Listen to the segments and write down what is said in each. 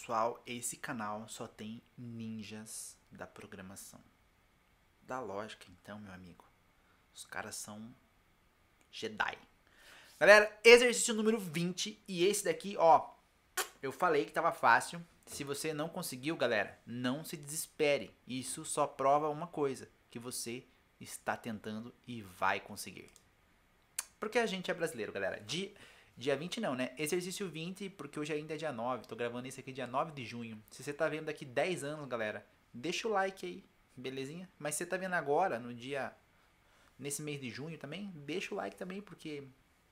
pessoal, esse canal só tem ninjas da programação. Da lógica, então, meu amigo. Os caras são Jedi. Galera, exercício número 20 e esse daqui, ó, eu falei que tava fácil. Se você não conseguiu, galera, não se desespere. Isso só prova uma coisa, que você está tentando e vai conseguir. Porque a gente é brasileiro, galera. De Dia 20 não, né? Exercício 20, porque hoje ainda é dia 9. Tô gravando isso aqui dia 9 de junho. Se você tá vendo daqui 10 anos, galera, deixa o like aí, belezinha? Mas se você tá vendo agora, no dia. Nesse mês de junho também, deixa o like também, porque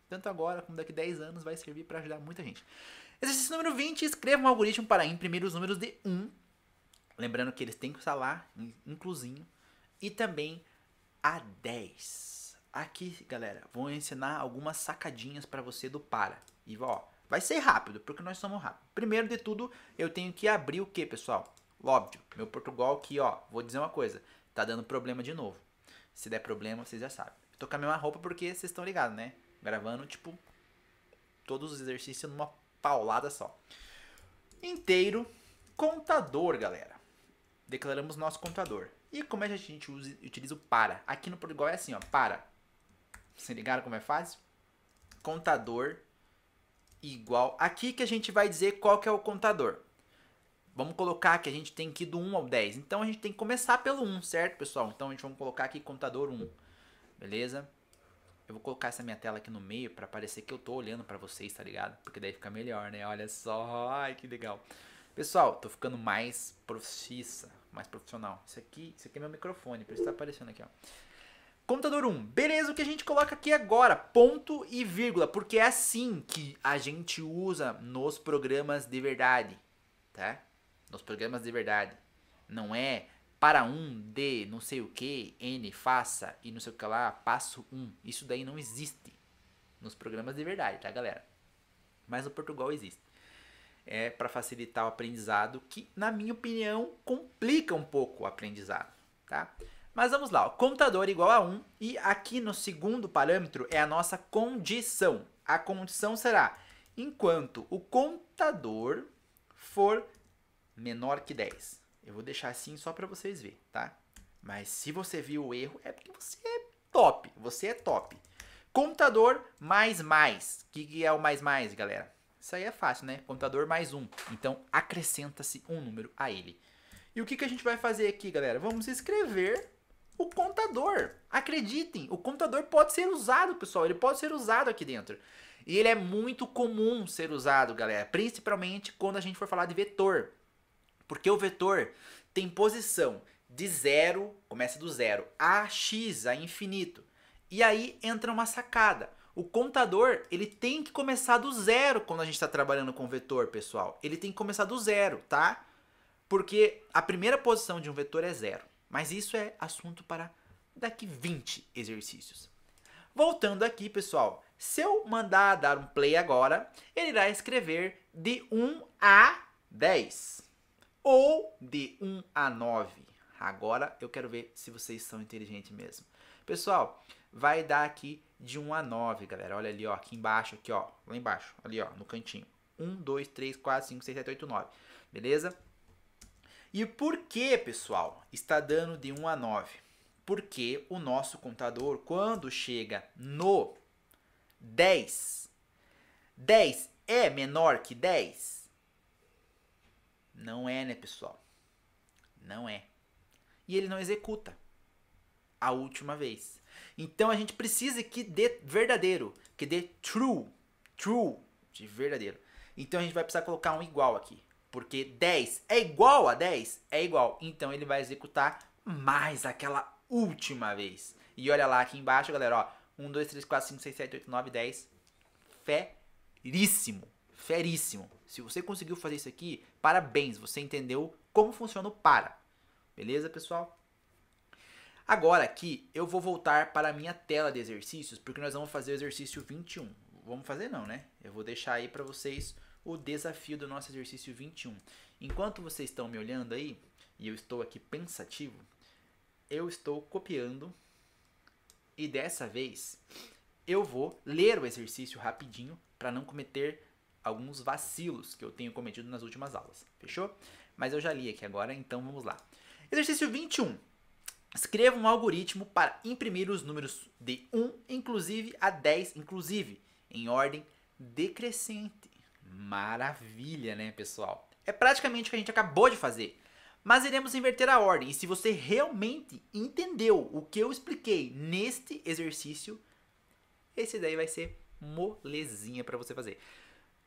tanto agora como daqui 10 anos vai servir para ajudar muita gente. Exercício número 20, escreva um algoritmo para imprimir os números de 1. Lembrando que eles têm que usar lá, inclusinho. E também a 10. Aqui, galera, vou ensinar algumas sacadinhas para você do para. E ó, vai ser rápido, porque nós somos rápidos. Primeiro de tudo, eu tenho que abrir o que, pessoal? Óbvio, meu Portugal aqui, ó, vou dizer uma coisa, tá dando problema de novo. Se der problema, vocês já sabem. Tô com a mesma roupa porque vocês estão ligados, né? Gravando, tipo, todos os exercícios numa paulada só. Inteiro, contador, galera. Declaramos nosso contador. E como é que a gente usa, utiliza o para? Aqui no Portugal é assim, ó, para. Se ligaram como é fácil? Contador igual. Aqui que a gente vai dizer qual que é o contador. Vamos colocar que a gente tem que ir do 1 ao 10. Então a gente tem que começar pelo 1, certo, pessoal? Então a gente vai colocar aqui contador 1. Beleza? Eu vou colocar essa minha tela aqui no meio para parecer que eu tô olhando para vocês, tá ligado? Porque daí fica melhor, né? Olha só, ai que legal. Pessoal, tô ficando mais profissa, mais profissional. Isso aqui, isso aqui é meu microfone, por isso tá aparecendo aqui, ó. Computador 1, beleza, o que a gente coloca aqui agora, ponto e vírgula, porque é assim que a gente usa nos programas de verdade, tá? Nos programas de verdade. Não é para um de não sei o que, N faça e não sei o que lá, passo um. Isso daí não existe nos programas de verdade, tá, galera? Mas no Portugal existe. É para facilitar o aprendizado, que, na minha opinião, complica um pouco o aprendizado, tá? Mas vamos lá, ó, computador igual a 1 e aqui no segundo parâmetro é a nossa condição. A condição será enquanto o computador for menor que 10. Eu vou deixar assim só para vocês verem, tá? Mas se você viu o erro, é porque você é top, você é top. Computador mais mais. O que, que é o mais mais, galera? Isso aí é fácil, né? Computador mais um. Então, acrescenta-se um número a ele. E o que, que a gente vai fazer aqui, galera? Vamos escrever o contador. Acreditem, o computador pode ser usado, pessoal. Ele pode ser usado aqui dentro. E ele é muito comum ser usado, galera. Principalmente quando a gente for falar de vetor. Porque o vetor tem posição de zero, começa do zero, a x, a infinito. E aí entra uma sacada. O contador, ele tem que começar do zero quando a gente está trabalhando com vetor, pessoal. Ele tem que começar do zero, tá? Porque a primeira posição de um vetor é zero. Mas isso é assunto para daqui 20 exercícios. Voltando aqui, pessoal, se eu mandar dar um play agora, ele irá escrever de 1 a 10 ou de 1 a 9. Agora eu quero ver se vocês são inteligentes mesmo. Pessoal, vai dar aqui de 1 a 9, galera. Olha ali, ó, aqui embaixo, aqui, ó, lá embaixo, ali, ó, no cantinho. 1, 2, 3, 4, 5, 6, 7, 8, 9. Beleza? E por que, pessoal, está dando de 1 a 9? Porque o nosso contador, quando chega no 10, 10 é menor que 10? Não é, né, pessoal? Não é. E ele não executa a última vez. Então a gente precisa que dê verdadeiro, que dê true, true de verdadeiro. Então a gente vai precisar colocar um igual aqui. Porque 10 é igual a 10? É igual. Então ele vai executar mais aquela última vez. E olha lá aqui embaixo, galera, ó. 1, 2, 3, 4, 5, 6, 7, 8, 9, 10. Feríssimo. Feríssimo. Se você conseguiu fazer isso aqui, parabéns. Você entendeu como funciona o para. Beleza, pessoal? Agora aqui, eu vou voltar para a minha tela de exercícios, porque nós vamos fazer o exercício 21. Vamos fazer não, né? Eu vou deixar aí para vocês o desafio do nosso exercício 21. Enquanto vocês estão me olhando aí, e eu estou aqui pensativo, eu estou copiando e dessa vez eu vou ler o exercício rapidinho para não cometer alguns vacilos que eu tenho cometido nas últimas aulas, fechou? Mas eu já li aqui agora, então vamos lá. Exercício 21. Escreva um algoritmo para imprimir os números de 1 inclusive a 10 inclusive em ordem decrescente. Maravilha, né, pessoal? É praticamente o que a gente acabou de fazer. Mas iremos inverter a ordem. E se você realmente entendeu o que eu expliquei neste exercício, esse daí vai ser molezinha para você fazer.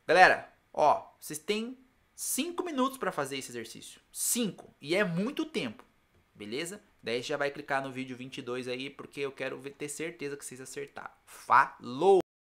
Galera, ó, vocês têm 5 minutos para fazer esse exercício. 5. E é muito tempo. Beleza? Daí já vai clicar no vídeo 22 aí, porque eu quero ter certeza que vocês acertaram. Falou!